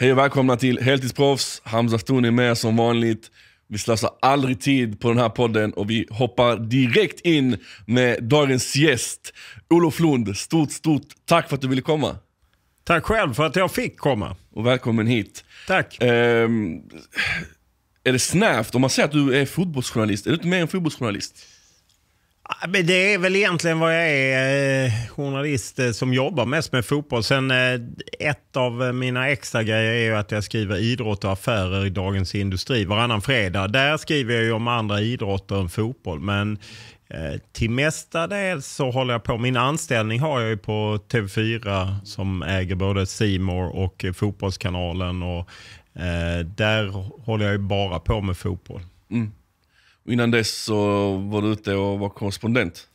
Hej och välkomna till Heltidsproffs. Hamza Stouni är med som vanligt. Vi slösar aldrig tid på den här podden och vi hoppar direkt in med dagens gäst. Olof Lund, stort, stort tack för att du ville komma. Tack själv för att jag fick komma. Och välkommen hit. Tack. Um, är det snävt om man säger att du är fotbollsjournalist? Är du inte mer än fotbollsjournalist? Det är väl egentligen vad jag är, eh, journalist eh, som jobbar mest med fotboll. Sen eh, ett av mina extra grejer är ju att jag skriver idrott och affärer i Dagens Industri varannan fredag. Där skriver jag ju om andra idrotter än fotboll. Men till mestadels så håller jag på, min anställning har jag ju på TV4 som äger både Simor och Fotbollskanalen. Och, där håller jag ju bara på med fotboll. Mm. Innan dess så var du ute och var korrespondent.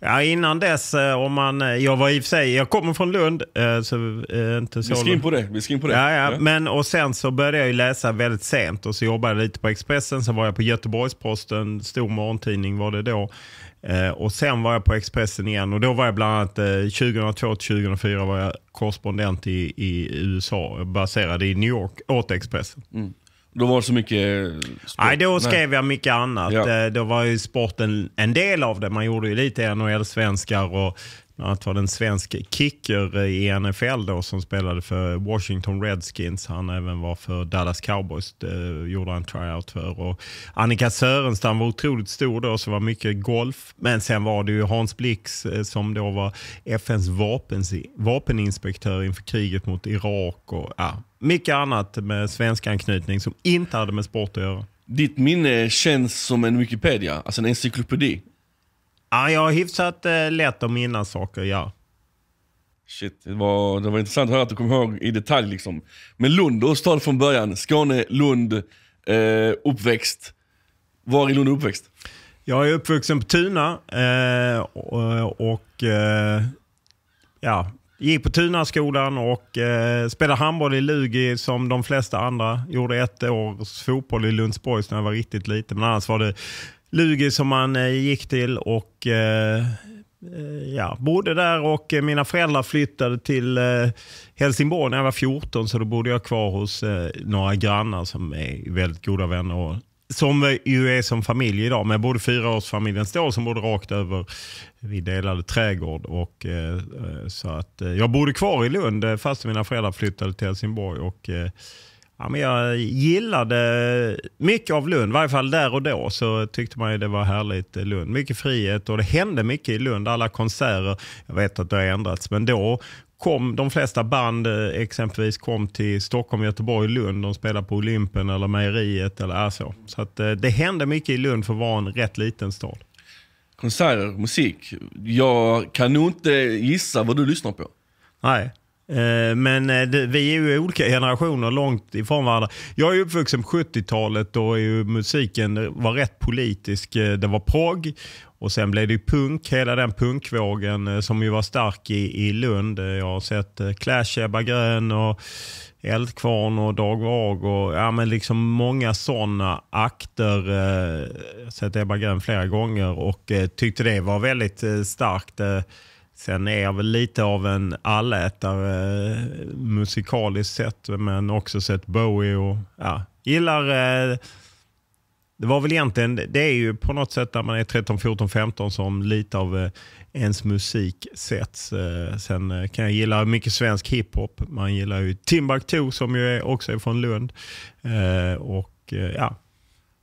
Ja, innan dess, eh, om man, eh, jag var i och för sig, jag kommer från Lund. Eh, så, inte så vi ska in på det. Vi ska på det. Ja, ja, ja. Men, och sen så började jag läsa väldigt sent och så jobbade jag lite på Expressen. Sen var jag på Göteborgs-Posten, stor morgontidning var det då. Och sen var jag på Expressen igen och då var jag bland annat 2002-2004 var jag korrespondent i, i USA, baserad i New York, åt Expressen. Mm. Då var det så mycket... Sport. Nej, då skrev Nej. jag mycket annat. Ja. Eh, då var ju sporten en del av det. Man gjorde ju lite NHL-svenskar och att var det en svensk kicker i NFL då som spelade för Washington Redskins. Han även var för Dallas Cowboys. Det gjorde han tryout för. Och Annika Sörenstam var otroligt stor då, så det var mycket golf. Men sen var det ju Hans Blix eh, som då var FNs vapens, vapeninspektör inför kriget mot Irak. och ja, mycket annat med svensk anknytning som inte hade med sport att göra. Ditt minne känns som en Wikipedia, alltså en encyklopedi. Ja, jag har hyfsat eh, lätt att minnas saker, ja. Shit, det var, det var intressant att höra att du kom ihåg i detalj. Liksom. Men Lund, och stad från början. Skåne, Lund, eh, uppväxt. Var i Lund uppväxt? Jag är uppvuxen på Tuna eh, och, och eh, ja, Gick på Tunaskolan och eh, spelade handboll i Lugi som de flesta andra. Gjorde ett års fotboll i Lundsborg när jag var riktigt liten. Men annars var det Lugi som man eh, gick till och eh, eh ja, bodde där och mina föräldrar flyttade till eh, Helsingborg när jag var 14 så då bodde jag kvar hos eh, några grannar som är väldigt goda vänner som ju är som familj idag med både fyraårsfamiljen Ståhl som bodde rakt över, vi delade trädgård. Och, eh, eh så att, eh, jag bodde kvar i Lund eh, fast mina föräldrar flyttade till Helsingborg. Och, eh, ja, men jag gillade mycket av Lund, i varje fall där och då så tyckte man ju det var härligt eh, Lund. Mycket frihet och det hände mycket i Lund, alla konserter. Jag vet att det har ändrats men då kom, de flesta band eh, exempelvis kom till Stockholm, Göteborg, Lund. De spelade på Olympen eller Mejeriet eller så. Så att, eh, det hände mycket i Lund för att vara en rätt liten stad. Konserter, musik. Jag kan nog inte gissa vad du lyssnar på. Nej. Eh, men vi är ju olika generationer långt ifrån varandra. Jag är uppvuxen på 70-talet. Då musiken var rätt politisk. Det var prog och sen blev det ju punk, hela den punkvågen eh, som ju var stark i, i Lund. Eh, jag har sett eh, Clash, Ebba Grön och Eldkvarn och Dag Vag och ja, men liksom många sådana akter. Jag har sett Ebba Grön flera gånger och tyckte det var väldigt starkt. Sen är jag väl lite av en allätare musikaliskt sett men också sett Bowie och ja, gillar det var väl egentligen, det är ju på något sätt när man är 13, 14, 15 som lite av eh, ens musik sätts. Eh, sen eh, kan jag gilla mycket svensk hiphop. Man gillar ju Timbuktu som ju också är från Lund. Och ja,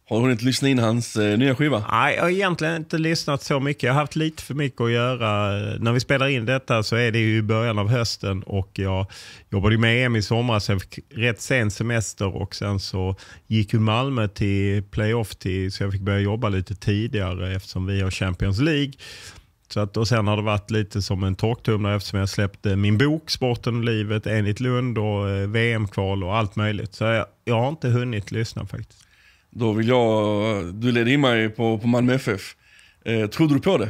har du hunnit lyssna in hans eh, nya skiva? Nej, jag har egentligen inte lyssnat så mycket. Jag har haft lite för mycket att göra. När vi spelar in detta så är det ju i början av hösten och jag jobbade med EM i somras. Jag fick rätt sen semester och sen så gick ju Malmö till playoff till, så jag fick börja jobba lite tidigare eftersom vi har Champions League. Så att, och sen har det varit lite som en torktumlare eftersom jag släppte min bok Sporten och livet enligt Lund och eh, VM-kval och allt möjligt. Så jag, jag har inte hunnit lyssna faktiskt. Då vill jag, du ledde in mig på, på Malmö FF. Eh, trodde du på det?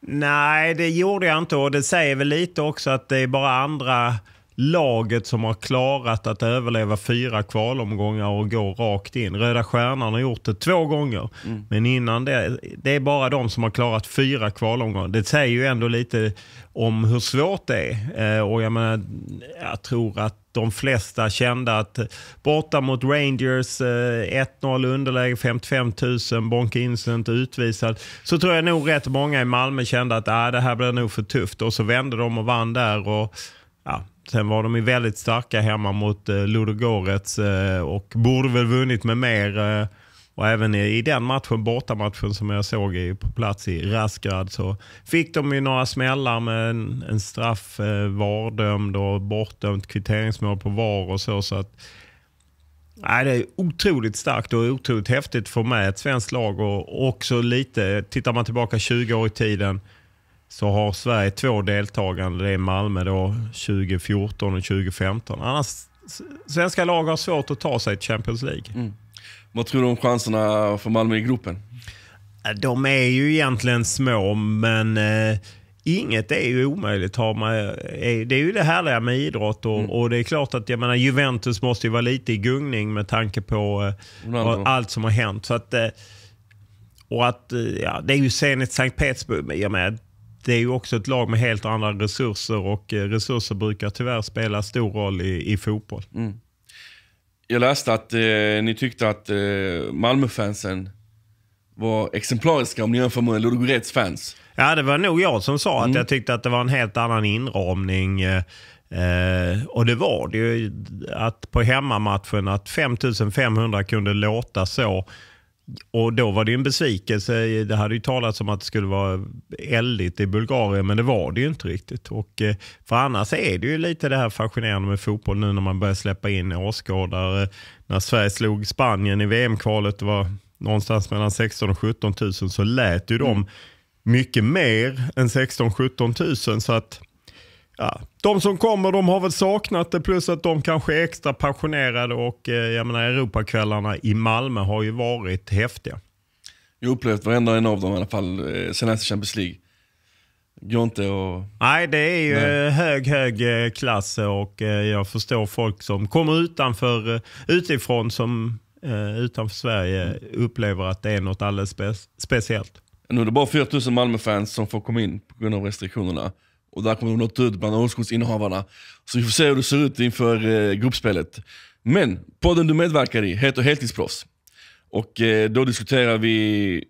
Nej, det gjorde jag inte och det säger väl lite också att det är bara andra laget som har klarat att överleva fyra kvalomgångar och gå rakt in. Röda Stjärnan har gjort det två gånger. Mm. Men innan det, det är bara de som har klarat fyra kvalomgångar. Det säger ju ändå lite om hur svårt det är. Eh, och jag menar, jag tror att de flesta kände att borta mot Rangers, 1-0 eh, underläge, 55 000, Bonke Innocent utvisad. Så tror jag nog rätt många i Malmö kände att äh, det här blir nog för tufft och så vände de och vann där. Och, ja, Sen var de ju väldigt starka hemma mot eh, Ludogorets eh, och borde väl vunnit med mer. Eh, och även i, den matchen, bortamatchen som jag såg i, på plats i Rasgrad så fick de ju några smällar med en, en straff eh, vardömd och bortdömt kvitteringsmål på VAR och så. så att, Nej, det är otroligt starkt och otroligt häftigt för mig ett svenskt lag och också lite, tittar man tillbaka 20 år i tiden så har Sverige två deltagande. Det är Malmö då 2014 och 2015. Annars, svenska lag har svårt att ta sig till Champions League. Mm. Vad tror du om chanserna för Malmö i gruppen? Äh, de är ju egentligen små, men eh, inget är ju omöjligt. Har man, eh, är, det är ju det härliga med idrott och, mm. och, det är klart att jag menar, Juventus måste ju vara lite i gungning med tanke på eh, allt som har hänt. Så att, eh, och att, eh, ja, det är ju Zenit Sankt Petersburg. Jag menar, det är ju också ett lag med helt andra resurser och eh, resurser brukar tyvärr spela stor roll i, i fotboll. Mm. Jag läste att eh, ni tyckte att eh, Malmöfansen var exemplariska om ni jämför med Ludogorets fans. Ja, det var nog jag som sa mm. att jag tyckte att det var en helt annan inramning. Eh, eh och det var det ju att på hemmamatchen att 5500 kunde låta så och då var det en besvikelse. Det hade ju talats om att det skulle vara eldigt i Bulgarien, men det var det ju inte riktigt. Och eh, för annars är det ju lite det här fascinerande med fotboll nu när man börjar släppa in åskådare. När Sverige slog Spanien i VM-kvalet, det var någonstans mellan 16 och 17 000, så lät ju de mm. mycket mer än 16 17 000. Så att Ja, de som kommer de har väl saknat det plus att de kanske är extra passionerade och eh, jag menar Europakvällarna i Malmö har ju varit häftiga. Jag har upplevt varenda en av dem i alla fall eh, senast i Champions League. Går inte och... Nej, det är ju Nej. hög, hög eh, klass och jag förstår folk som kommer utanför, utifrån som utanför Sverige upplever att det är något alldeles spe speciellt. Nu är det bara 4000 Malmöfans som får komma in på grund av restriktionerna. Och där kommer de nått ut bland Öresundsinnehavarna. Så vi får se hur det ser ut inför eh, gruppspelet. Men podden du medverkar i heter Heltidsproffs. Och eh, då diskuterar vi...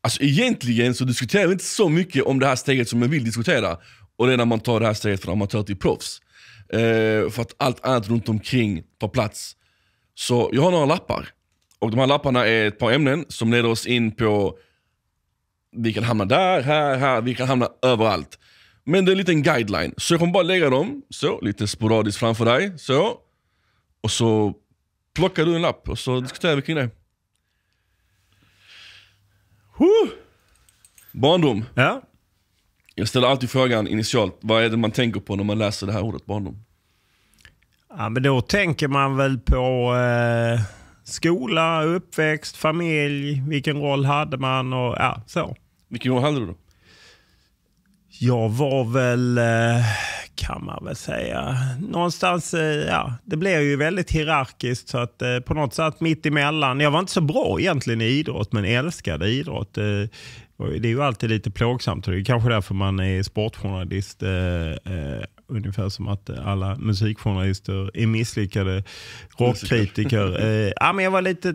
Alltså egentligen så diskuterar vi inte så mycket om det här steget som man vill diskutera. Och det är när man tar det här steget från amatör till proffs. Eh, för att allt annat runt omkring tar plats. Så jag har några lappar. Och de här lapparna är ett par ämnen som leder oss in på... Vi kan hamna där, här, här, vi kan hamna överallt. Men det är en liten guideline. Så jag kommer bara lägga dem så, lite sporadiskt framför dig. Så. Och så plockar du en lapp och så diskuterar vi kring det. Huh. Barndom. Ja. Jag ställer alltid frågan initialt, vad är det man tänker på när man läser det här ordet barndom? Ja, men då tänker man väl på eh, skola, uppväxt, familj, vilken roll hade man och ja, så. Vilken roll hade du då? Jag var väl, eh, kan man väl säga, någonstans, eh, ja, det blev ju väldigt hierarkiskt så att eh, på något sätt mitt emellan. Jag var inte så bra egentligen i idrott men älskade idrott. Det är ju alltid lite plågsamt och det är kanske därför man är sportjournalist Ungefär som att eh, alla musikjournalister är misslyckade rockkritiker. eh, ja, men jag var lite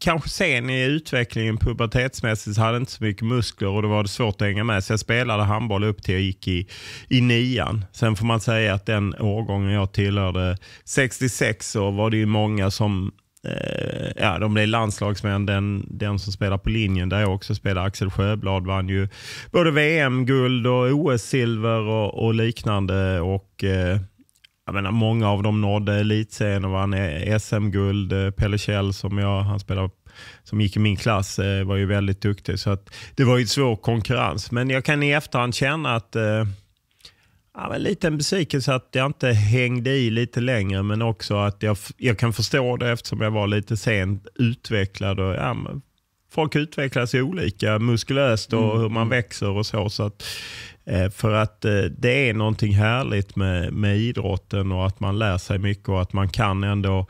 kanske sen i utvecklingen pubertetsmässigt. Så hade inte så mycket muskler och då var det svårt att hänga med. Så jag spelade handboll upp till jag gick i, i nian. Sen får man säga att den årgången jag tillhörde, 66, år var det ju många som Eh, ja, de blev landslagsmän, den, den som spelar på linjen där jag också spelar, Axel Sjöblad, vann ju både VM-guld och OS-silver och, och, liknande. Och eh, jag menar, många av dem nådde elitserien och vann e SM-guld. Eh, Pelle Kjell, som jag, han spelade, som gick i min klass, eh, var ju väldigt duktig. Så att, det var ju svår konkurrens. Men jag kan i efterhand känna att eh, Ja, men lite en besvikelse att jag inte hängde i lite längre men också att jag, jag kan förstå det eftersom jag var lite sent utvecklad. Och, ja, folk utvecklas olika muskulöst och mm. hur man mm. växer och så. så att, eh, för att eh, det är någonting härligt med, med idrotten och att man lär sig mycket och att man kan ändå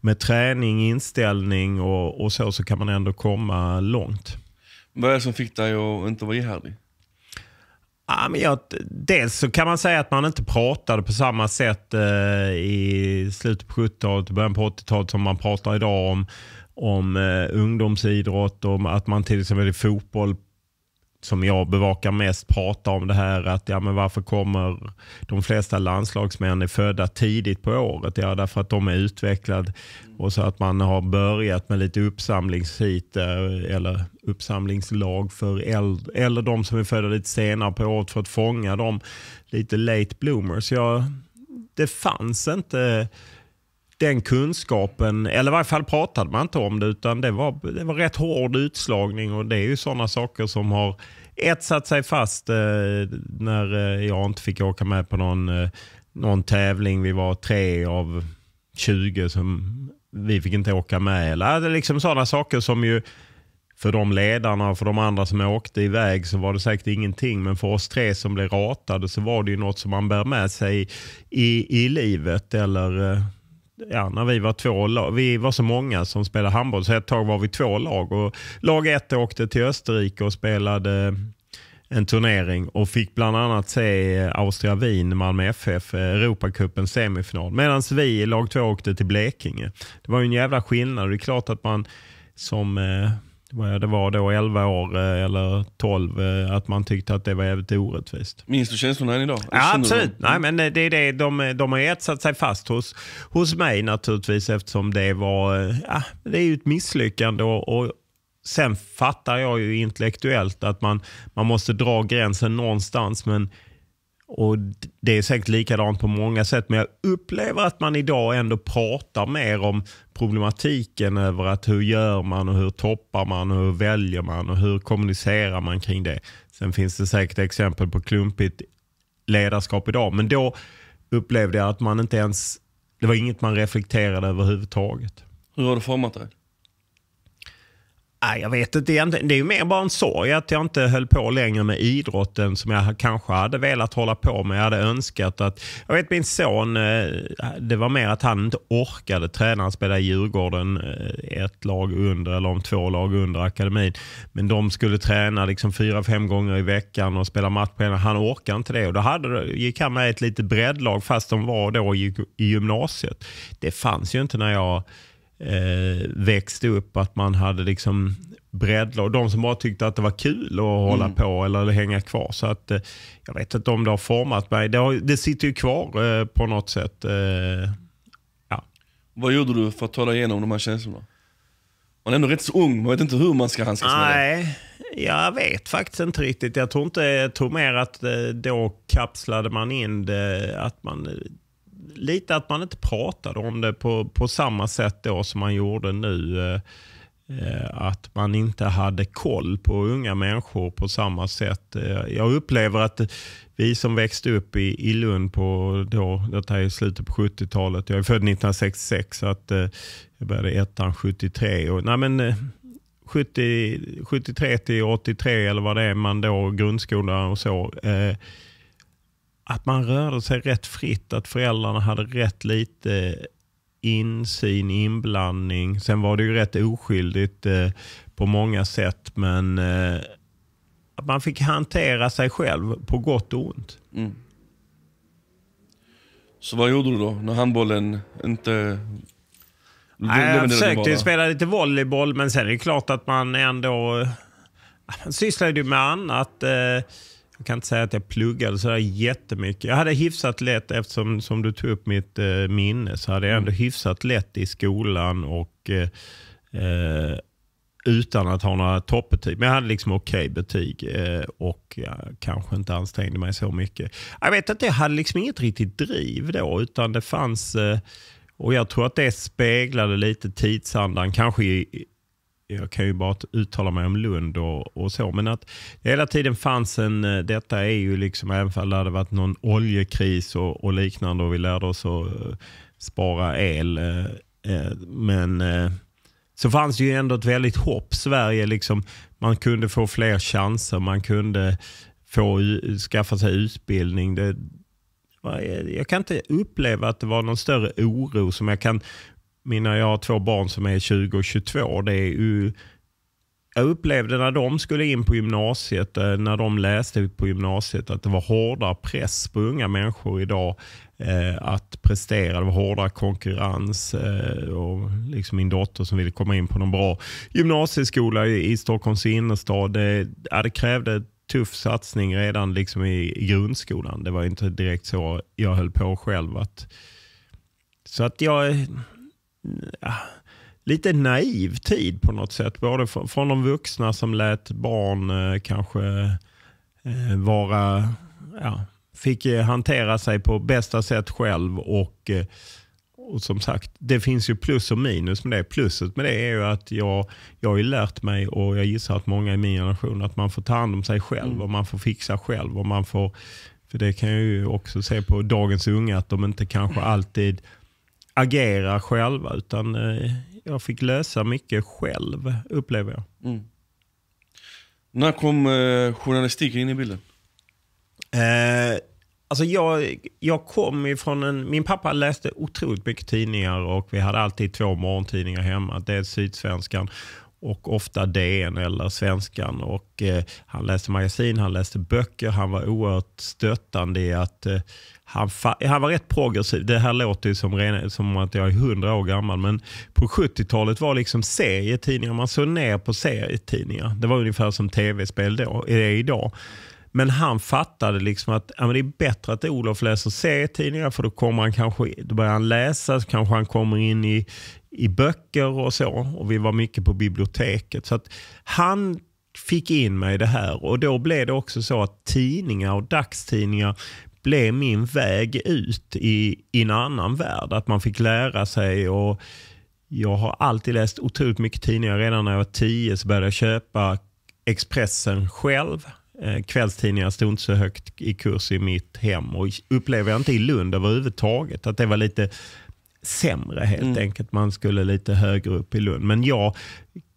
med träning, inställning och, och så, så kan man ändå komma långt. Vad är det som fick dig att inte vara ihärdig? Ja, men jag, dels så kan man säga att man inte pratade på samma sätt eh, i slutet på 70-talet och början på 80-talet som man pratar idag om, om eh, ungdomsidrott, om att man till exempel i fotboll som jag bevakar mest pratar om det här att ja, men varför kommer de flesta landslagsmän är födda tidigt på året? Ja, därför att de är utvecklade och så att man har börjat med lite uppsamlingshit eller uppsamlingslag för äldre, eller de som är födda lite senare på året för att fånga de lite late bloomers. Jag, det fanns inte den kunskapen, eller i varje fall pratade man inte om det, utan det var, det var rätt hård utslagning och det är ju sådana saker som har etsat sig fast eh, när eh, jag inte fick åka med på någon, eh, någon tävling. Vi var tre av 20 som vi fick inte åka med. Eller alltså, liksom sådana saker som ju för de ledarna och för de andra som åkte iväg så var det säkert ingenting. Men för oss tre som blev ratade så var det ju något som man bär med sig i, i livet. Eller eh, ja, när vi var två lag, vi var så många som spelade handboll så ett tag var vi två lag. Och lag ett åkte till Österrike och spelade en turnering och fick bland annat se eh, Austria Wien, Malmö FF, eh, Europacupens semifinal. Medan vi i lag 2 åkte till Blekinge. Det var ju en jävla skillnad. Det är klart att man som eh, det var då 11 år eller 12, att man tyckte att det var jävligt orättvist. Minns du känslorna än idag? Ja, absolut. Nej, men det är det de, de har etsat sig fast hos, hos mig naturligtvis eftersom det var, ja, det är ju ett misslyckande och, och, Sen fattar jag ju intellektuellt att man, man måste dra gränsen någonstans. Men, och Det är säkert likadant på många sätt. Men jag upplever att man idag ändå pratar mer om problematiken över att hur gör man och hur toppar man och hur väljer man och hur kommunicerar man kring det. Sen finns det säkert exempel på klumpigt ledarskap idag. Men då upplevde jag att man inte ens, det var inget man reflekterade överhuvudtaget. Hur har det format dig? jag vet inte Det är ju mer bara en sorg att jag inte höll på längre med idrotten som jag kanske hade velat hålla på med. Jag hade önskat att... Jag vet min son, eh, det var mer att han inte orkade träna. Han spelade i Djurgården eh, ett lag under, eller om två lag under akademin. Men de skulle träna liksom fyra, fem gånger i veckan och spela match på en. Han orkade inte det. Och då hade, gick han med ett litet breddlag fast de var då i gymnasiet. Det fanns ju inte när jag eh, växte upp att man hade liksom breddlag. De som bara tyckte att det var kul att hålla mm. på eller hänga kvar. Så att, eh, jag vet inte om det har format mig. Det, har, det sitter ju kvar eh, på något sätt. Eh, ja. Vad gjorde du för att ta dig igenom de här känslorna? Man är ändå rätt så ung, man vet inte hur man ska handskas med det. Nej, jag vet faktiskt inte riktigt. Jag tror, inte, jag tror mer att eh, då kapslade man in det, att man eh, lite att man inte pratade om det på, på samma sätt då som man gjorde nu. Eh, eh, att man inte hade koll på unga människor på samma sätt. Eh, jag upplever att vi som växte upp i, i Lund på då, detta är slutet på 70-talet. Jag är född 1966 så att jag började ettan 73. Och, nej men, 70, 73 till 83 eller vad det är man då grundskolan och så att man rörde sig rätt fritt, att föräldrarna hade rätt lite insyn, inblandning. Sen var det ju rätt oskyldigt eh, på många sätt, men eh, att man fick hantera sig själv på gott och ont. Mm. Så vad gjorde du då när handbollen inte Nej, jag försökte ju spela lite volleyboll, men sen är det klart att man ändå... Eh, man sysslade ju med annat. Eh, jag kan inte säga att jag pluggade sådär jättemycket. Jag hade hyfsat lätt, eftersom som du tog upp mitt eh, minne, så hade jag ändå mm. hyfsat lätt i skolan och eh, eh, utan att ha några toppbetyg. Men jag hade liksom okej okay betyg eh, och jag kanske inte ansträngde mig så mycket. Jag vet att jag hade liksom inget riktigt driv då, utan det fanns eh, och jag tror att det speglade lite tidsandan, kanske i, jag kan ju bara uttala mig om Lund och, och så, men att hela tiden fanns en, eh, detta är ju liksom, även om det hade varit någon oljekris och, och liknande och vi lärde oss att eh, spara el, eh, men så fanns det ju ändå ett väldigt hopp. Sverige, liksom, man kunde få fler chanser, man kunde få, skaffa sig utbildning. Det, jag kan inte uppleva att det var någon större oro som jag kan mina, jag har två barn som är 20 och 22. Det är ju, jag upplevde när de skulle in på gymnasiet, eh, när de läste på gymnasiet, att det var hårdare press på unga människor idag eh, att prestera. Det var hårdare konkurrens. Eh, och liksom min dotter som ville komma in på någon bra gymnasieskola i, i Stockholms innerstad, det, ja, det krävde tuff satsning redan liksom i, i grundskolan. Det var inte direkt så jag höll på själv. Att, så att jag ja, lite naiv tid på något sätt. Både från de vuxna som lät barn eh, kanske eh, vara, ja, fick eh, hantera sig på bästa sätt själv och och som sagt, det finns ju plus och minus med det. Pluset med det är ju att jag, jag har lärt mig och jag gissar att många i min generation att man får ta hand om sig själv mm. och man får fixa själv. och man får För det kan jag ju också se på dagens unga att de inte kanske mm. alltid agera själva, utan eh, jag fick lösa mycket själv, upplever jag. Mm. När kom eh, journalistiken in i bilden? Eh, alltså jag, jag kom ifrån en... Min pappa läste otroligt mycket tidningar och vi hade alltid två morgontidningar hemma. Dels Sydsvenskan och ofta DN eller Svenskan. Och, eh, han läste magasin, han läste böcker, han var oerhört stöttande i att eh, han, han, var rätt progressiv. Det här låter ju som, som att jag är hundra år gammal, men på 70-talet var liksom serietidningar, man såg ner på serietidningar. Det var ungefär som tv-spel då, är det idag. Men han fattade liksom att ja, det är bättre att Olof läser serietidningar för då, kommer han kanske, då börjar han läsa, kanske han kommer in i, i böcker och så. Och vi var mycket på biblioteket. Så att han fick in mig i det här och då blev det också så att tidningar och dagstidningar blev min väg ut i, i en annan värld. Att man fick lära sig och jag har alltid läst otroligt mycket tidningar. Redan när jag var tio så började jag köpa Expressen själv. Eh, kvällstidningar stod inte så högt i kurs i mitt hem och upplever jag inte i Lund överhuvudtaget att det var lite sämre helt mm. enkelt. Man skulle lite högre upp i Lund. Men jag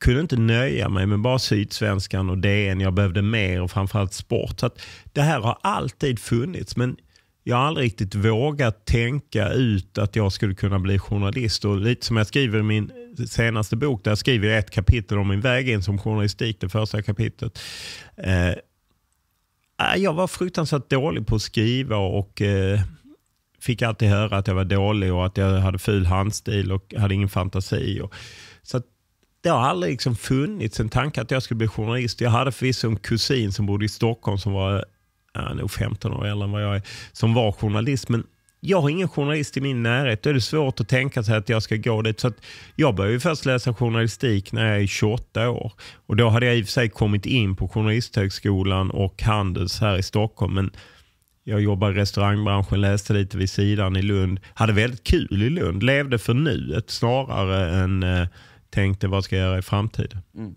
kunde inte nöja mig med bara Sydsvenskan och DN. Jag behövde mer och framförallt sport. Så det här har alltid funnits men jag har aldrig riktigt vågat tänka ut att jag skulle kunna bli journalist. Och lite som jag skriver i min senaste bok, där jag skriver jag ett kapitel om min väg in som journalistik, det första kapitlet. Eh, äh, jag var fruktansvärt dålig på att skriva och eh, fick alltid höra att jag var dålig och att jag hade ful handstil och hade ingen fantasi. Och, så det har aldrig liksom funnits en tanke att jag skulle bli journalist. Jag hade förvisso en kusin som bodde i Stockholm som var ja, nog 15 år äldre än vad jag är, som var journalist. Men jag har ingen journalist i min närhet. Då är det svårt att tänka sig att jag ska gå dit. Så att jag började först läsa journalistik när jag är 28 år. Och Då hade jag i och för sig kommit in på Journalisthögskolan och Handels här i Stockholm. Men jag jobbade i restaurangbranschen, läste lite vid sidan i Lund. Hade väldigt kul i Lund. Levde för nuet snarare än eh, tänkte vad ska jag göra i framtiden? Mm.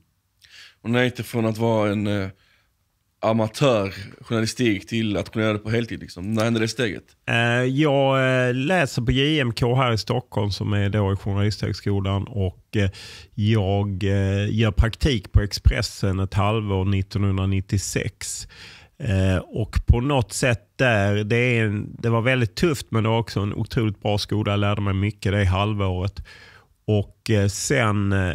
Och när jag gick från att vara en eh, amatörjournalistik till att kunna göra det på heltid? Liksom. När hände det steget? Eh, jag eh, läser på JMK här i Stockholm som är då i Journalisthögskolan och eh, jag eh, gör praktik på Expressen ett halvår 1996. Eh, och på något sätt där, det, en, det, var väldigt tufft men det var också en otroligt bra skola. Jag lärde mig mycket det halvåret. Och eh, sen eh,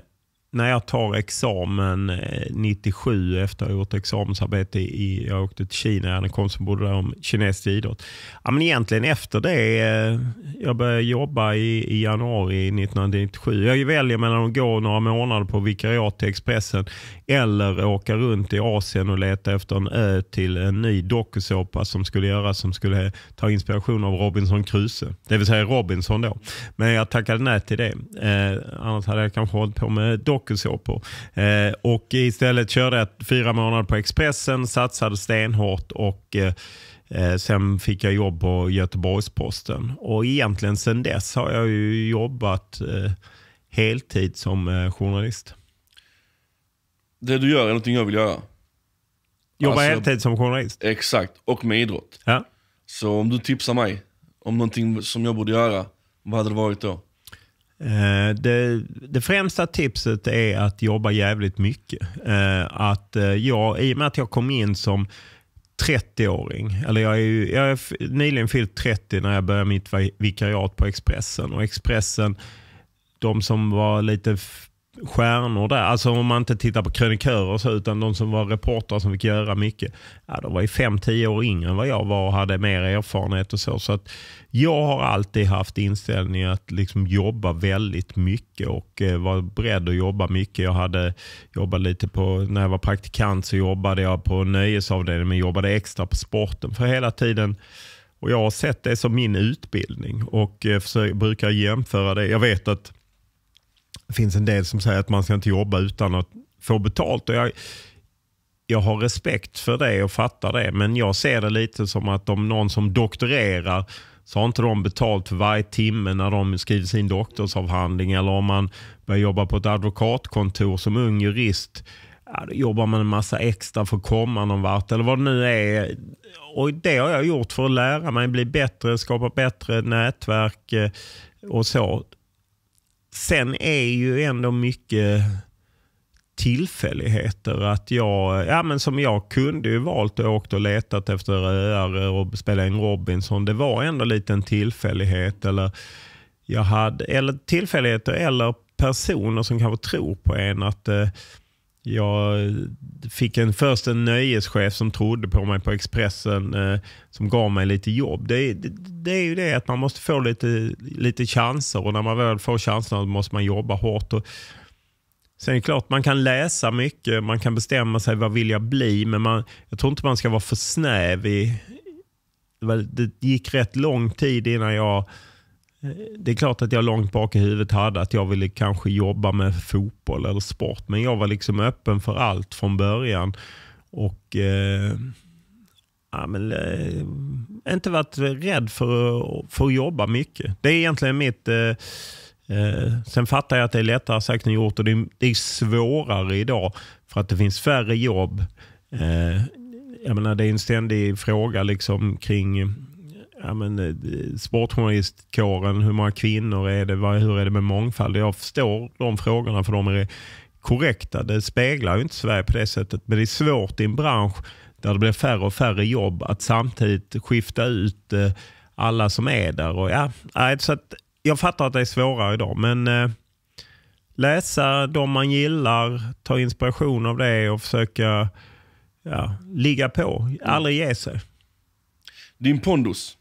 när jag tar examen 97 eh, efter att ha gjort examensarbete i, jag åkte till Kina, jag hade en kompis som bodde där om kinesisk idrott. Ja, men egentligen efter det, eh, jag började jobba i, i januari 1997. Jag väljer mellan att gå några månader på vikariat till Expressen eller åka runt i Asien och leta efter en ö till en ny dokusåpa som skulle göras som skulle ta inspiration av Robinson Crusoe. Det vill säga Robinson då. Men jag tackade nej till det. Eh, annars hade jag kanske hållit på med dokusåpa Rocket såg på. Eh, och istället körde jag fyra månader på Expressen, satsade stenhårt och eh, eh sen fick jag jobb på Göteborgs-Posten. Och egentligen sen dess har jag jobbat eh, heltid som eh, journalist. Det du gör är någonting jag vill göra. Jobba alltså, heltid som journalist? Exakt, och med idrott. Ja. Så om du tipsar mig om någonting som jag borde göra, vad hade det varit då? Eh, det, det, främsta tipset är att jobba jävligt mycket. Eh, att eh, jag, I och med att jag kom in som 30-åring, eller jag är, ju, jag är nyligen fyllt 30 när jag började mitt vikariat på Expressen. Och Expressen, de som var lite stjärnor där. Alltså om man inte tittar på krönikörer och så, utan de som var reportrar som fick göra mycket. Ja, de var ju 5-10 år yngre än vad jag var och hade mer erfarenhet och så. så att jag har alltid haft inställningen att liksom jobba väldigt mycket och eh, var beredd att jobba mycket. Jag hade jobbat lite på, när jag var praktikant så jobbade jag på nöjesavdelningen men jobbade extra på sporten för hela tiden och jag har sett det som min utbildning och eh, försöker, brukar jämföra det. Jag vet att det finns en del som säger att man ska inte jobba utan att få betalt. Och jag, jag har respekt för det och fattar det, men jag ser det lite som att om någon som doktorerar så har inte de betalt för varje timme när de skriver sin doktorsavhandling eller om man börjar jobba på ett advokatkontor som ung jurist. Ja, då jobbar man en massa extra för att komma någon vart eller vad det nu är. Och Det har jag gjort för att lära mig, bli bättre, skapa bättre nätverk eh, och så. Sen är ju ändå mycket tillfälligheter. Att jag, ja, men som jag kunde ju valt och åkt och letat efter öar och spela in Robinson. Det var ändå lite en tillfällighet. Eller, jag hade, eller tillfälligheter eller personer som kanske tror på en. att eh, jag fick en, först en nöjeschef som trodde på mig på Expressen eh, som gav mig lite jobb. Det, det, det, är ju det att man måste få lite, lite chanser och när man väl får chanserna måste man jobba hårt. Och, Sen är det klart, man kan läsa mycket, man kan bestämma sig vad vill jag bli, men man, jag tror inte man ska vara för snäv. I, det gick rätt lång tid innan jag det är klart att jag långt bak i huvudet hade att jag ville kanske jobba med fotboll eller sport. Men jag var liksom öppen för allt från början. Och eh, ja, men, eh, inte varit rädd för, för att jobba mycket. Det är egentligen mitt... Eh, Eh, sen fattar jag att det är lättare sagt än gjort och det är, det är svårare idag för att det finns färre jobb. Eh, jag menar, det är en ständig fråga liksom kring ja, men, eh, sportjournalistkåren, hur många kvinnor är det, hur är det med mångfald? Jag förstår de frågorna för de är korrekta. Det speglar ju inte Sverige på det sättet. Men det är svårt i en bransch där det blir färre och färre jobb att samtidigt skifta ut eh, alla som är där. Och ja, så jag fattar att det är svårare idag, men eh, läsa de man gillar, ta inspiration av det och försöka ja, ligga på. Aldrig ge sig. Din pondus.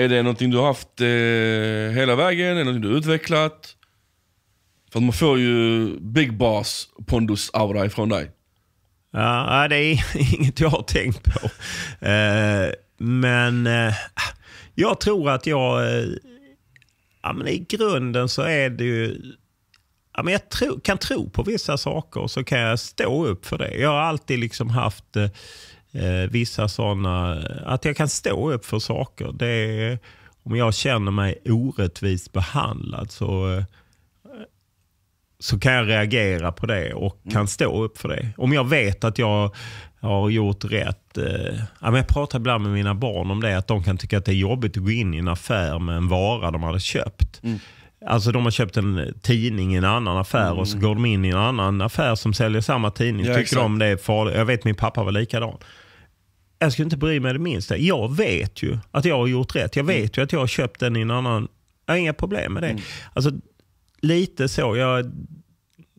Är det någonting du har haft eh, hela vägen? Är det någonting du har utvecklat? För man får ju Big Boss pondus-aura ifrån dig. Ja, det är inget jag har tänkt på. Eh, men eh, jag tror att jag... Eh, ja, men I grunden så är det ju... Ja, men jag tro, kan tro på vissa saker och så kan jag stå upp för det. Jag har alltid liksom haft eh, eh, vissa sådana, att jag kan stå upp för saker. Det är, om jag känner mig orättvist behandlad så, eh, så kan jag reagera på det och mm. kan stå upp för det. Om jag vet att jag har gjort rätt. Eh, jag pratar ibland med mina barn om det, att de kan tycka att det är jobbigt att gå in i en affär med en vara de hade köpt. Mm. Alltså de har köpt en eh, tidning i en annan affär mm. och så mm. går de in i en annan affär som säljer samma tidning. Ja, Tycker exakt. de det är farligt? Jag vet min pappa var likadan. Jag skulle inte bry mig det minsta. Jag vet ju att jag har gjort rätt. Jag vet mm. ju att jag har köpt den i en annan. Jag har inga problem med det. Mm. Alltså lite så. Jag,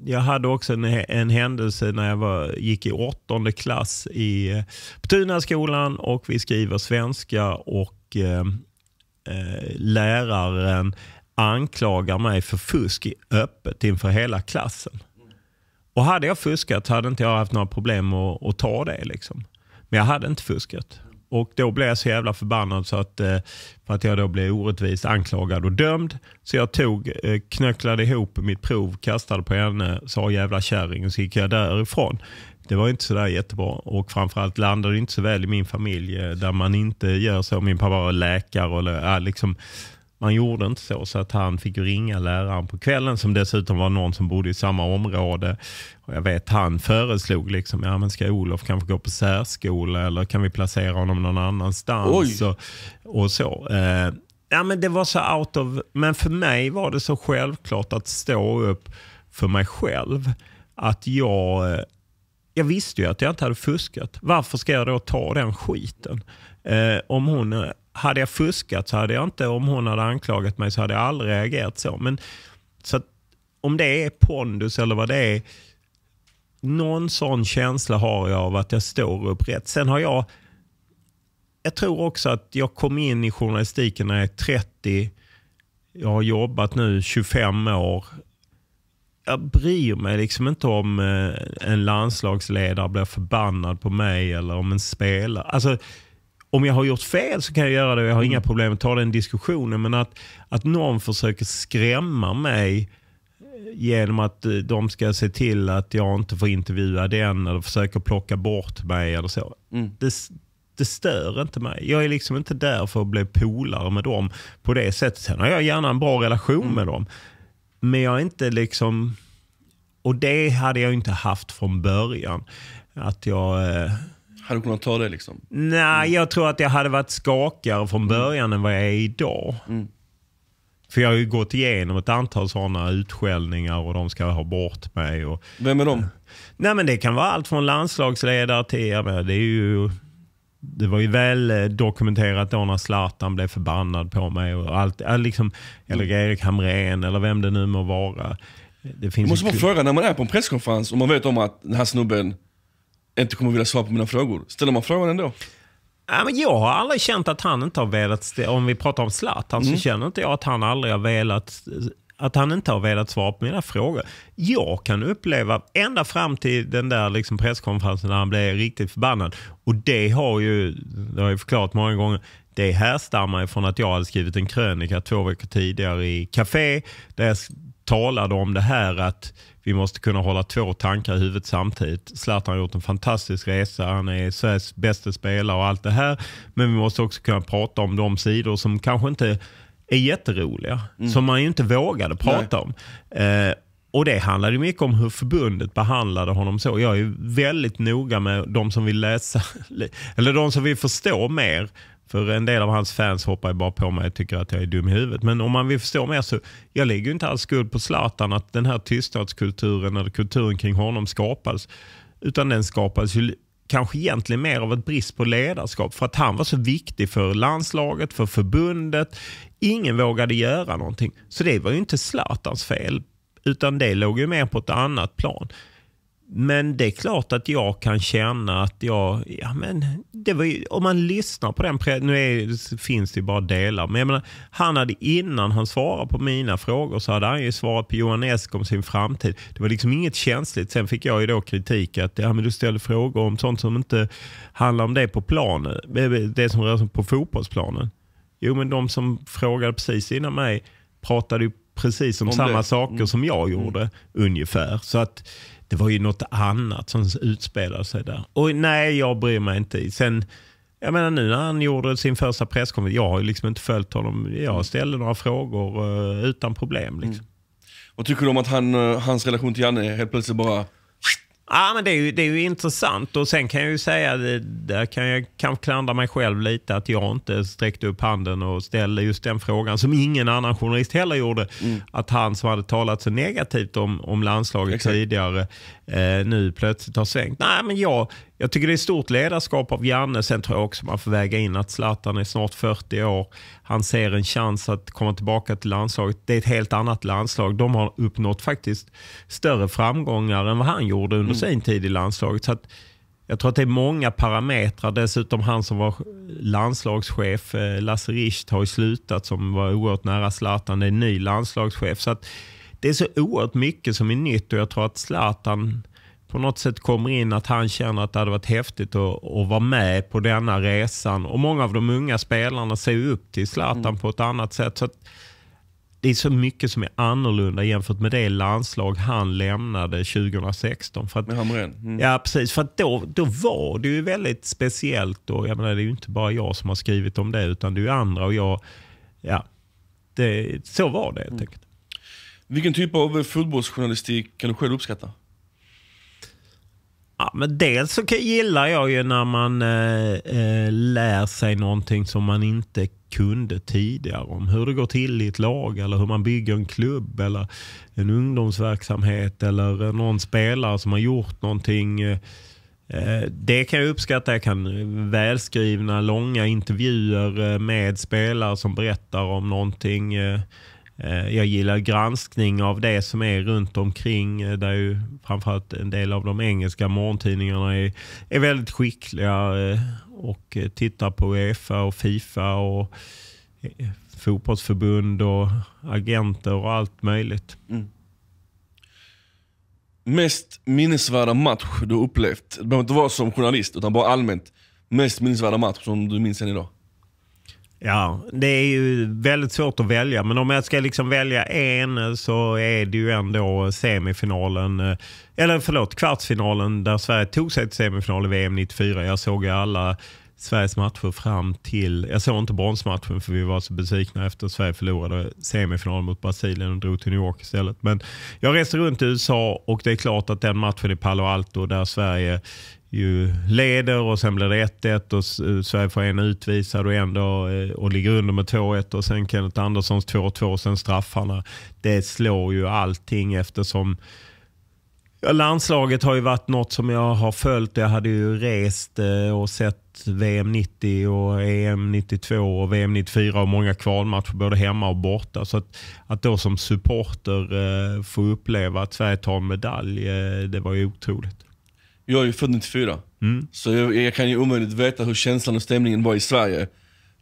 jag hade också en, en händelse när jag var, gick i åttonde klass i eh, Tunaskolan och vi skriver svenska och eh, eh läraren anklagar mig för fusk öppet inför hela klassen. Och hade jag fuskat hade inte jag haft några problem att, att ta det. Liksom. Men jag hade inte fuskat. Och då blev jag så jävla förbannad så att, eh, för att jag då blev orättvist anklagad och dömd. Så jag tog, eh, knöcklade ihop mitt prov, kastade på henne, sa jävla kärring och så gick jag därifrån. Det var inte sådär jättebra och framförallt landade det inte så väl i min familj eh, där man inte gör så. Min pappa var läkare och liksom, man gjorde inte så, så att han fick ringa läraren på kvällen som dessutom var någon som bodde i samma område. Och jag vet han föreslog liksom, ja men ska Olof kanske gå på särskola eller kan vi placera honom någon annanstans? Och, och, så. Eh, ja men det var så out of, men för mig var det så självklart att stå upp för mig själv. Att jag, eh, jag visste ju att jag inte hade fuskat. Varför ska jag då ta den skiten? Eh, om hon eh, hade jag fuskat så hade jag inte, om hon hade anklagat mig, så hade jag aldrig reagerat så. Men så att, om det är pondus eller vad det är, någon sån känsla har jag av att jag står upp rätt. Sen har jag, jag tror också att jag kom in i journalistiken när jag är 30. Jag har jobbat nu 25 år. Jag bryr mig liksom inte om eh, en landslagsledare blir förbannad på mig eller om en spelare. Alltså, om jag har gjort fel så kan jag göra det jag har mm. inga problem att ta den diskussionen. Men att, att någon försöker skrämma mig eh, genom att eh, de ska se till att jag inte får intervjua den eller försöker plocka bort mig eller så. Mm. Det, det stör inte mig. Jag är liksom inte där för att bli polare med dem på det sättet. Sen har jag gärna en bra relation mm. med dem. Men jag är inte liksom... Och det hade jag inte haft från början. Att jag... Eh, hade du kunnat ta det liksom? Nej, mm. jag tror att jag hade varit skakigare från mm. början mm. än vad jag är idag. Mm. För jag har ju gått igenom ett antal sådana utskällningar och de ska ha bort mig. Och, Vem är de? Nej men det kan vara allt från landslagsledare till, menar, det är ju det var ju väl eh, dokumenterat då när Zlatan blev förbannad på mig. Och allt, liksom, eller mm. Erik Hamrén eller vem det nu må vara. Det finns jag måste bara fråga, när man är på en presskonferens och man vet om att den här snubben inte kommer vilja svara på mina frågor. Ställer man frågan ändå? jag har aldrig känt att han inte har velat, om vi pratar om Zlatan, mm. så känner inte jag att han aldrig har velat att han inte har velat svara på mina frågor. Jag kan uppleva, ända fram till den där liksom presskonferensen när han blev riktigt förbannad, och det har ju, det har jag förklarat många gånger, det härstammar från att jag hade skrivit en krönika två veckor tidigare i Café, där jag talade om det här att vi måste kunna hålla två tankar i huvudet samtidigt. Zlatan har gjort en fantastisk resa, han är Sveriges bästa spelare och allt det här. Men vi måste också kunna prata om de sidor som kanske inte är jätteroliga, mm. som man ju inte vågade prata Nej. om. Eh, och det handlade mycket om hur förbundet behandlade honom så. Jag är väldigt noga med de som vill läsa, eller de som vill förstå mer för en del av hans fans hoppar ju bara på mig och tycker att jag är dum i huvudet. Men om man vill förstå mer så, jag lägger ju inte alls skuld på Zlatan att den här tystnadskulturen eller kulturen kring honom skapades. Utan den skapades ju kanske egentligen mer av ett brist på ledarskap. För att han var så viktig för landslaget, för förbundet. Ingen vågade göra någonting. Så det var ju inte Zlatans fel. Utan det låg ju mer på ett annat plan. Men det är klart att jag kan känna att jag, ja men, ju, om man lyssnar på den, nu är, finns det ju bara delar, men jag menar, han hade innan han svarade på mina frågor så hade han ju svarat på Johan Esk om sin framtid. Det var liksom inget känsligt. Sen fick jag ju då kritik att ja, men du ställde frågor om sånt som inte handlar om det på planen, det som rör sig på fotbollsplanen. Jo men de som frågade precis innan mig pratade ju precis om, om samma det. saker mm. som jag gjorde mm. ungefär. Så att det var ju något annat som utspelade sig där. Och nej, jag bryr mig inte. Sen, jag menar nu när han gjorde sin första presskonferens, jag har ju liksom inte följt honom. Jag mm. ställde några frågor eh, utan problem. Liksom. Mm. Vad tycker du om att han, eh, hans relation till Janne helt plötsligt bara Ja, men det är, ju, det är ju intressant och sen kan jag ju säga, där kan jag kanske klandra mig själv lite att jag inte sträckte upp handen och ställde just den frågan som ingen annan journalist heller gjorde. Mm. Att han som hade talat så negativt om, om landslaget Exakt. tidigare eh, nu plötsligt har svängt. Nej, men jag, jag tycker det är stort ledarskap av Janne. Sen tror jag också man får väga in att Zlatan är snart 40 år. Han ser en chans att komma tillbaka till landslaget. Det är ett helt annat landslag. De har uppnått faktiskt större framgångar än vad han gjorde under mm. sin tid i landslaget. Så att, jag tror att det är många parametrar. Dessutom han som var landslagschef, eh, Lasse Richt, har ju slutat som var oerhört nära Zlatan. Det är en ny landslagschef. Så att, det är så oerhört mycket som är nytt och jag tror att Zlatan på något sätt kommer in att han känner att det hade varit häftigt att, att vara med på denna resan. Och många av de unga spelarna ser upp till Zlatan mm. på ett annat sätt. Så det är så mycket som är annorlunda jämfört med det landslag han lämnade 2016. För att, med Hamrén? Mm. Ja, precis. För då, då var det ju väldigt speciellt. Och jag menar, det är ju inte bara jag som har skrivit om det, utan det är ju andra. och jag, ja, det, Så var det helt mm. enkelt. Vilken typ av fotbollsjournalistik kan du själv uppskatta? Ja, men dels så gillar jag ju när man eh, eh, lär sig någonting som man inte kunde tidigare. Om hur det går till i ett lag eller hur man bygger en klubb eller en ungdomsverksamhet eller eh, någon spelare som har gjort någonting. Eh, eh det kan jag uppskatta. Jag kan välskrivna, långa intervjuer med spelare som berättar om någonting. Eh, jag gillar granskning av det som är runt omkring eh, där ju framförallt en del av de engelska morgontidningarna är, är väldigt skickliga eh, och tittar på Uefa och Fifa och fotbollsförbund och agenter och allt möjligt. Mm. Mest minnesvärda match du upplevt? Det behöver inte vara som journalist, utan bara allmänt. Mest minnesvärda match som du minns än idag? Ja, det är ju väldigt svårt att välja. Men om jag ska liksom välja en så är det ju ändå semifinalen, eh, eller förlåt, kvartsfinalen där Sverige tog sig till semifinal i VM 94. Jag såg ju alla Sveriges matcher fram till, jag såg inte bronsmatchen för vi var så besvikna efter att Sverige förlorade semifinalen mot Brasilien och drog till New York istället. Men jag reste runt i USA och det är klart att den matchen i Palo Alto där Sverige ju leder och sen blir det 1-1 och eh, Sverige får en utvisad och ändå eh, och ligger under med 2-1 och sen Kenneth Anderssons 2-2 och sen straffarna. Det slår ju allting eftersom ja, landslaget har ju varit något som jag har följt. Jag hade ju rest eh, och sett VM 90 och EM 92 och VM 94 och många kvalmatcher både hemma och borta. Så att, att då som supporter få uppleva att Sverige tar en medalj, det var ju otroligt. Jag är ju född 94, mm. så jag, jag, kan ju omöjligt veta hur känslan och stämningen var i Sverige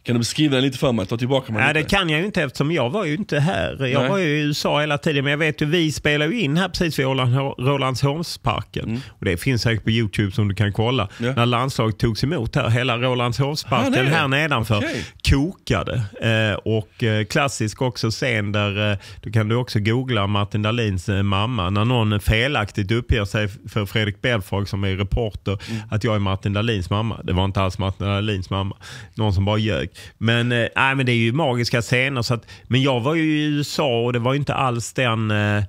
kan du beskriva den lite för mig? Ta tillbaka mig Nej, lite. det kan jag ju inte eftersom jag var ju inte här. Jag Nej. var ju i USA hela tiden. Men jag vet ju, vi spelar ju in här precis vid Rålambshovsparken. Mm. det finns säkert på YouTube som du kan kolla. Ja. När landslaget togs emot här, hela Rålambshovsparken här, här nedanför okay. kokade. Eh, och eh, klassisk också scen där, eh, då kan du också googla Martin Dahlins eh, mamma. När någon felaktigt uppger sig för Fredrik Belfrage som är reporter mm. att jag är Martin Dahlins mamma. Det var inte alls Martin Dahlins mamma. Någon som bara ljög. Men, eh, men det är ju magiska scener. Så att, men jag var ju i USA och det var inte alls den... Eh,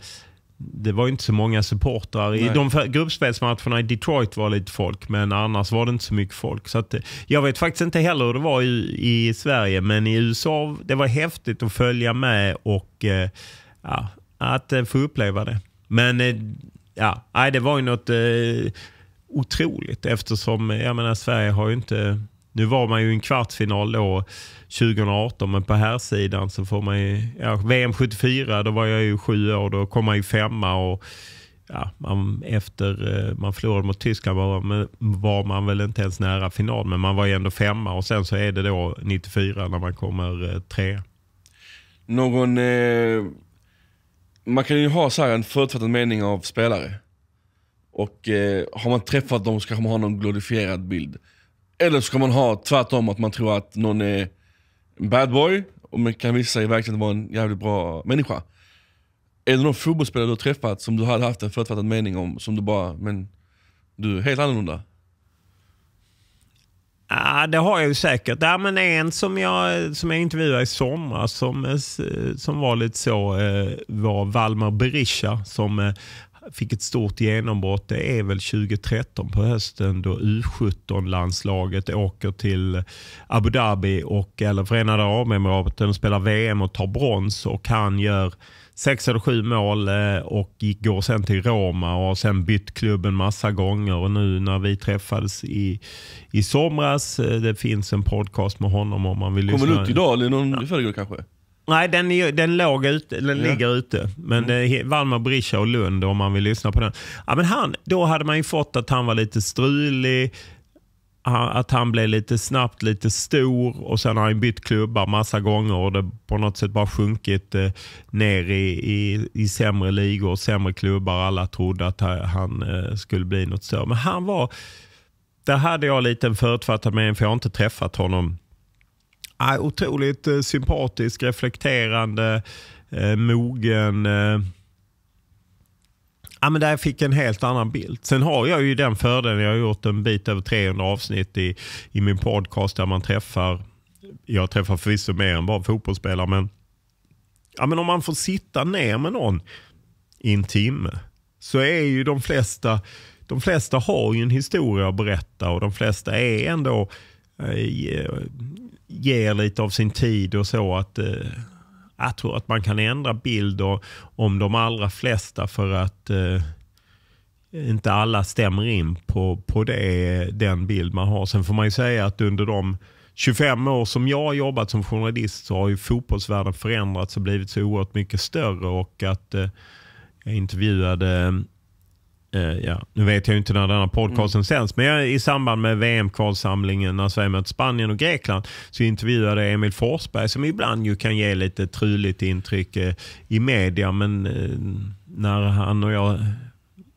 det var ju inte så många supportrar. I de gruppspelsmatcherna i Detroit var lite folk, men annars var det inte så mycket folk. Så att, eh, jag vet faktiskt inte heller hur det var i, i Sverige, men i USA det var häftigt att följa med och eh, ja, att eh, få uppleva det. Men eh, ja, nej, det var ju något eh, otroligt eftersom eh, jag menar, Sverige har ju inte nu var man ju i en kvartsfinal då 2018, men på här sidan så får man ju... Ja, VM 74, då var jag ju sju år. Då kom man ju femma och ja, man, efter eh, man förlorade mot Tyskland var, var man väl inte ens nära final, men man var ju ändå femma. Och sen så är det då 94 när man kommer eh, tre. Någon... Eh, man kan ju ha så en förutfattad mening av spelare. Och eh, har man träffat dem så kanske man har någon glorifierad bild. Eller så kan man ha tvärtom, att man tror att någon är en bad boy, och man kan visa sig verkligen vara en jävligt bra människa. Är det någon fotbollsspelare du har träffat som du hade haft en förutfattad mening om, som du bara, men du är helt annorlunda? Ja, det har jag ju säkert. Ja, men en som jag, som jag intervjuade i somras, som, eh, som var lite så eh, var Valmar Berisha som eh, fick ett stort genombrott det är väl 2013 på hösten då U17-landslaget åker till Abu Dhabi och eller Förenade Arabemiraten och spelar VM och tar brons och han gör sex eller sju mål eh, och gick, går sen till Roma och har sen bytt klubben massa gånger. Och nu när vi träffades i, i somras, eh, det finns en podcast med honom om man vill Kommer lyssna. Kommer ut idag eller någon ja. i förrgår kanske? Nej, den, den, låg ute, den ja. ligger ute. Men mm. Eh, Valmar, Brisha och Lund om man vill lyssna på den. Ja, men han, då hade man ju fått att han var lite strulig, att han blev lite snabbt lite stor och sen har han bytt klubbar massa gånger och det på något sätt bara sjunkit eh, ner i, i, i sämre ligor och sämre klubbar. Alla trodde att han eh, skulle bli något större. Men han var, där hade jag lite en förutfattad mening för jag har inte träffat honom Otroligt eh, sympatisk, reflekterande, eh, mogen. Eh. Ja, men där fick en helt annan bild. Sen har jag ju den fördelen, jag har gjort en bit över 300 avsnitt i, i min podcast där man träffar, jag träffar förvisso mer än bara fotbollsspelare, men, ja, men om man får sitta ner med någon i en timme så är ju de flesta, de flesta har ju en historia att berätta och de flesta är ändå ger lite av sin tid och så. att eh, Jag tror att man kan ändra bilder om de allra flesta för att eh, inte alla stämmer in på, på det, den bild man har. Sen får man ju säga att under de 25 år som jag har jobbat som journalist så har ju fotbollsvärlden förändrats och blivit så oerhört mycket större. och att eh, Jag intervjuade Uh, ja. Nu vet jag inte när den här podcasten mm. sänds, men jag, i samband med VM-kvalsamlingen när alltså Sverige mötte Spanien och Grekland så intervjuade jag Emil Forsberg som ibland ju kan ge lite truligt intryck uh, i media, men uh, när han och jag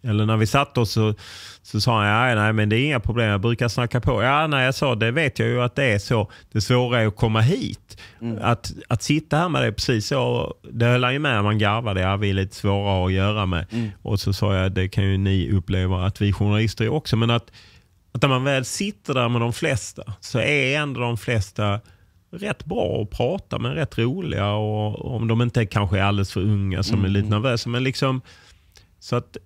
eller när vi satt oss så, så sa han, nej men det är inga problem, jag brukar snacka på. Ja, när jag sa det vet jag ju att det är så. Det svåra är att komma hit. Mm. Att, att sitta här med dig precis så, det höll han ju med man garvade, ja vi är lite svåra att göra med. Mm. Och så sa jag, det kan ju ni uppleva att vi journalister är också. Men att, att när man väl sitter där med de flesta så är ändå de flesta rätt bra att prata med, rätt roliga. Och, om de inte kanske är alldeles för unga som mm. är lite mm. nervösa. Men liksom, så att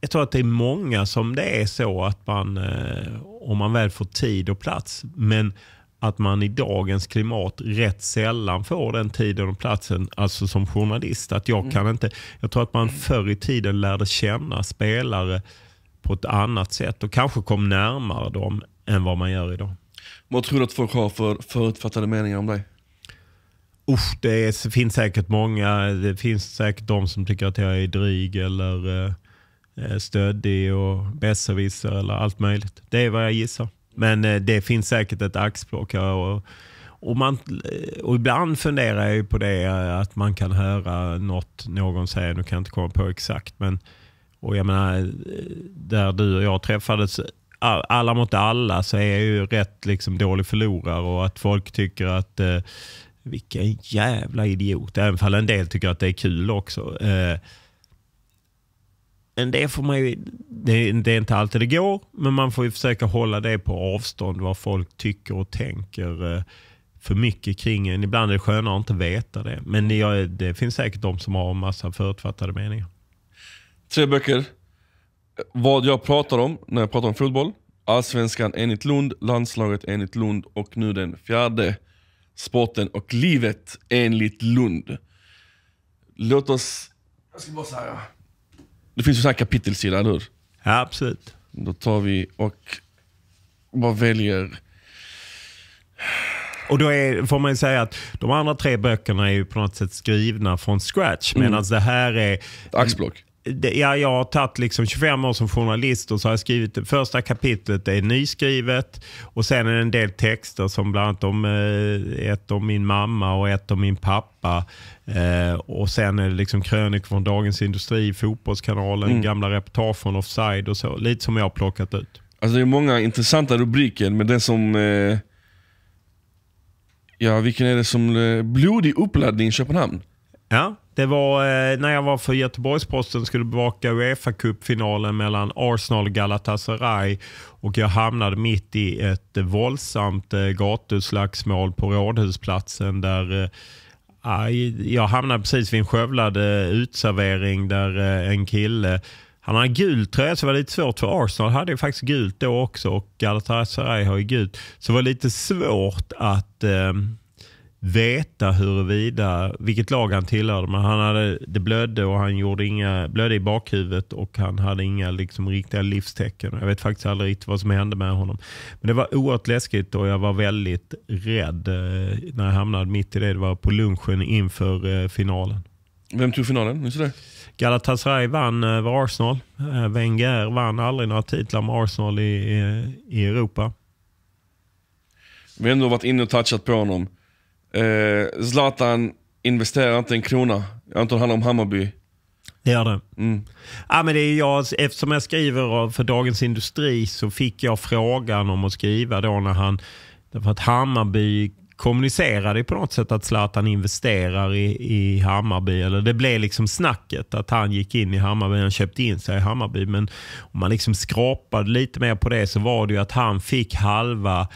jag tror att det är många som det är så att man, eh, om man väl får tid och plats, men att man i dagens klimat rätt sällan får den tiden och platsen, alltså som journalist. Att jag, mm. kan inte, jag tror att man förr i tiden lärde känna spelare på ett annat sätt och kanske kom närmare dem än vad man gör idag. Vad tror du att folk har för förutfattade meningar om dig? Usch, det är, finns säkert många. Det finns säkert de som tycker att jag är dryg eller eh, Eh, stöddig och besserwisser eller allt möjligt. Det är vad jag gissar. Men eh, det finns säkert ett axplock här. Och, och, man, eh, och ibland funderar jag på det att man kan höra något någon säger, nu kan jag inte komma på exakt, men och jag menar, där du och jag träffades, alla mot alla, så är jag ju rätt liksom dålig förlorare och att folk tycker att eh, vilken jävla idiot, även fall en del tycker att det är kul också. Eh, men det får man ju, det, det, är inte alltid det går, men man får ju försöka hålla det på avstånd vad folk tycker och tänker eh, för mycket kring en. Ibland är det skönare att inte veta det. Men det, det finns säkert de som har en massa förutfattade meningar. Tre böcker. Vad jag pratar om när jag pratar om fotboll. Allsvenskan enligt Lund, landslaget enligt Lund och nu den fjärde. Sporten och livet enligt Lund. Låt oss... Jag ska bara säga. Det finns ju sådana kapitelsida, eller hur? Ja, absolut. Då tar vi och bara väljer... Och då är, får man ju säga att de andra tre böckerna är ju på något sätt skrivna från scratch. Mm. Medan det här är... Axblock ja, jag har tagit liksom 25 år som journalist och så har jag skrivit det första kapitlet Det är nyskrivet och sen är det en del texter som bland annat om, eh, ett om min mamma och ett om min pappa. Eh, och sen är det liksom krönikor från Dagens Industri, Fotbollskanalen, mm. gamla reportage från Offside och så. Lite som jag har plockat ut. Alltså det är många intressanta rubriker men det som eh... Ja, vilken är det som... Eh, blodig uppladdning i Köpenhamn. Ja. Det var eh, när jag var för Göteborgs-Posten skulle bevaka uefa kuppfinalen mellan Arsenal och Galatasaray och jag hamnade mitt i ett eh, våldsamt eh, gatuslagsmål på Rådhusplatsen där eh, jag hamnade precis vid en skövlad eh, utservering där eh, en kille han hade gul tröja, så det var lite svårt för Arsenal hade ju faktiskt gult då också och Galatasaray har ju gult. Så det var lite svårt att eh, veta huruvida, vilket lag han tillhörde. Men han hade, det blödde och han gjorde inga, blödde i bakhuvudet och han hade inga liksom, riktiga livstecken. Jag vet faktiskt aldrig riktigt vad som hände med honom. Men det var oerhört läskigt och jag var väldigt rädd eh, när jag hamnade mitt i det. Det var på lunchen inför eh, finalen. Vem tog finalen? Minns du det? Galatasaray vann över eh, Arsenal. Wenger vann aldrig några titlar med Arsenal i, i Europa. Vi har ändå varit inne och touchat på honom. Eh, Zlatan investerar inte en krona. Jag antar det handlar om Hammarby. Det gör det. Mm. Ja, men det är jag, eftersom jag skriver för Dagens Industri så fick jag frågan om att skriva då när han... Därför att Hammarby kommunicerade på något sätt att Zlatan investerar i, i Hammarby. Eller det blev liksom snacket att han gick in i Hammarby, han köpte in sig i Hammarby. Men om man liksom skrapade lite mer på det så var det ju att han fick halva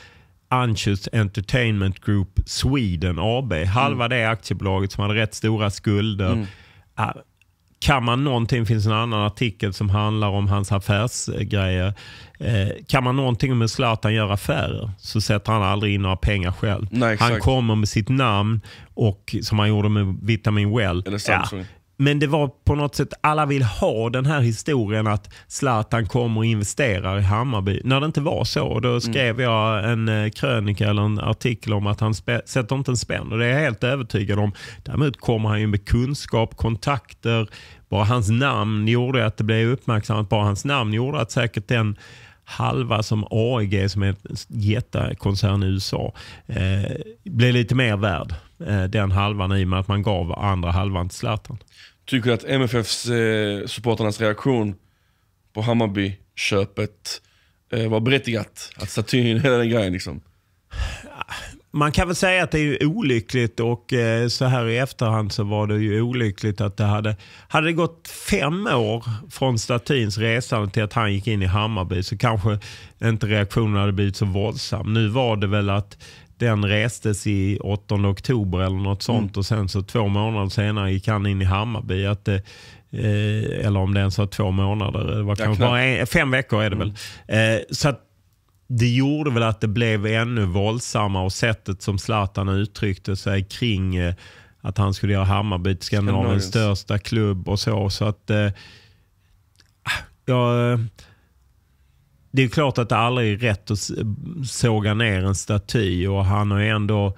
Anschutz Entertainment Group Sweden AB. Halva mm. det aktiebolaget som hade rätt stora skulder. Mm. Äh, kan man någonting, finns en annan artikel som handlar om hans affärsgrejer. Eh, kan man någonting med Zlatan gör affärer så sätter han aldrig in några pengar själv. Nej, han kommer med sitt namn och som han gjorde med Vitamin Well. Eller Samsung. Ja, men det var på något sätt, alla vill ha den här historien att Zlatan kommer och investerar i Hammarby. När det inte var så, då mm. skrev mm. jag en eh, krönika eller en artikel om att han sätter inte en spänn. Och det är jag helt övertygad om. Däremot kommer han ju med kunskap, kontakter. Bara hans namn gjorde att det blev uppmärksammat. Bara hans namn gjorde att säkert den halva som AIG, som är en jättekoncern i USA, eh, blev lite mer värd. Eh, den halvan i och med att man gav andra halvan till Zlatan. Tycker att MFFs eh, supporternas reaktion på Hammarby-köpet eh, var berättigat? Att statyn, hela den grejen liksom? Man kan väl säga att det är olyckligt och eh, så här i efterhand så var det ju olyckligt att det hade... Hade det gått fem år från statyns resande till att han gick in i Hammarby så kanske inte reaktionen hade blivit så våldsam. Nu var det väl att den restes i 8 oktober eller något mm. sånt mm. och sen så två månader senare gick han in i Hammarby. Att, eh, eh eller om det ens var två månader. Det eh, var ja, kanske bara en, fem veckor är det mm. väl. Eh, så det gjorde väl att det blev ännu våldsammare och sättet som Zlatan uttryckte sig kring eh, att han skulle göra Hammarby till Skandinaviens största klubb och så. så att, eh, jag, det är klart att det aldrig är rätt att såga ner en staty och han har ändå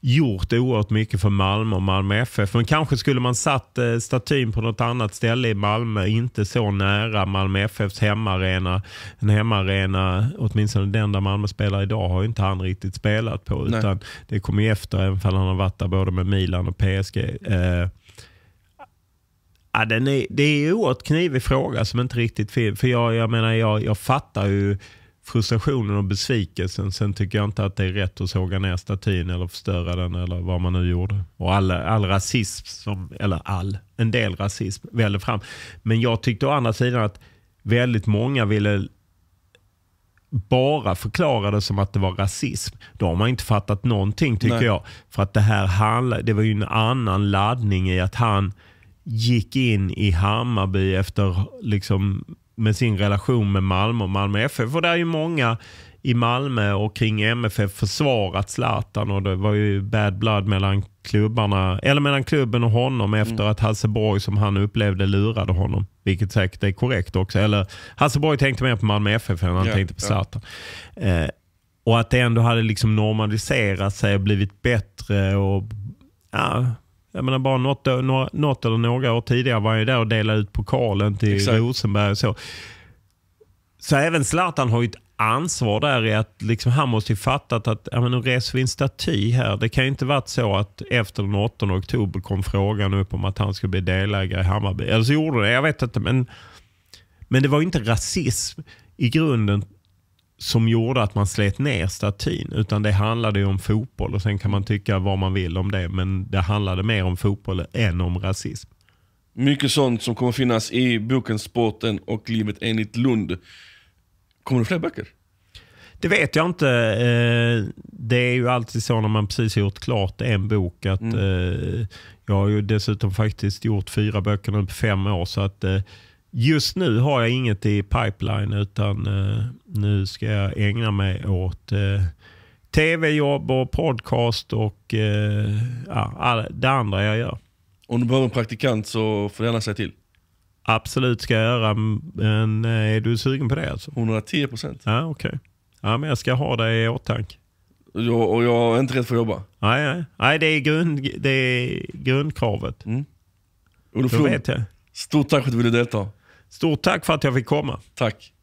gjort oerhört mycket för Malmö och Malmö FF. Men kanske skulle man satt eh, statyn på något annat ställe i Malmö, inte så nära Malmö FFs hemmaarena. En hemmaarena, åtminstone den där Malmö spelar idag, har inte han riktigt spelat på. Utan det kommer ju efter, även om han har varit där både med Milan och PSG. Eh, Ja, den är, det är ju oerhört knivig fråga som inte riktigt finns. För jag, jag menar, jag, jag fattar ju frustrationen och besvikelsen. Sen tycker jag inte att det är rätt att såga ner statyn eller förstöra den eller vad man nu gjorde. Och all, all rasism, som, eller all, en del rasism väller fram. Men jag tyckte å andra sidan att väldigt många ville bara förklara det som att det var rasism. Då har man inte fattat någonting tycker Nej. jag. För att det här handlade, det var ju en annan laddning i att han gick in i Hammarby efter, liksom, med sin relation med Malmö och Malmö FF. För det är ju många i Malmö och kring MFF försvarat Zlatan och det var ju bad blood mellan, klubbarna, eller mellan klubben och honom mm. efter mm. att Hasseborg som han upplevde lurade honom. Vilket säkert är korrekt också. Eller Hasseborg tänkte mer på Malmö FF än han ja, tänkte på Zlatan. Ja. Eh, och att det ändå hade liksom normaliserat sig och blivit bättre. och ja, jag menar bara något, något eller några år tidigare var han ju där och delade ut pokalen till Exakt. Rosenberg och så. Så även Zlatan har ju ett ansvar där i att liksom, han måste ju fattat att ja, men nu reser vi en staty här. Det kan ju inte varit så att efter den 8 oktober kom frågan upp om att han skulle bli delägare i Hammarby. Eller så gjorde det, jag vet inte. Men, men det var ju inte rasism i grunden som gjorde att man slet ner statyn. Utan det handlade om fotboll och sen kan man tycka vad man vill om det. Men det handlade mer om fotboll än om rasism. Mycket sånt som kommer finnas i boken Sporten och livet enligt Lund. Kommer det fler böcker? Det vet jag inte. Eh, det är ju alltid så när man precis har gjort klart en bok att mm. Eh, jag har ju dessutom faktiskt gjort fyra böcker nu på fem år. så att eh, Just nu har jag inget i pipeline utan eh, nu ska jag ägna mig åt eh, tv-jobb och podcast och eh, ja, det andra jag gör. Om du behöver en praktikant så får du gärna säga till. Absolut ska jag göra, men eh, är du sugen på det alltså? 110 procent. Ja, okej. Okay. Ja, men jag ska ha det i åtanke. Jag, och jag är inte rädd för att jobba. Nej, nej. nej det, är grund, det är grundkravet. Mm. Olof Flom, stort tack för att du ville delta. Stort tack för att jag fick komma. Tack.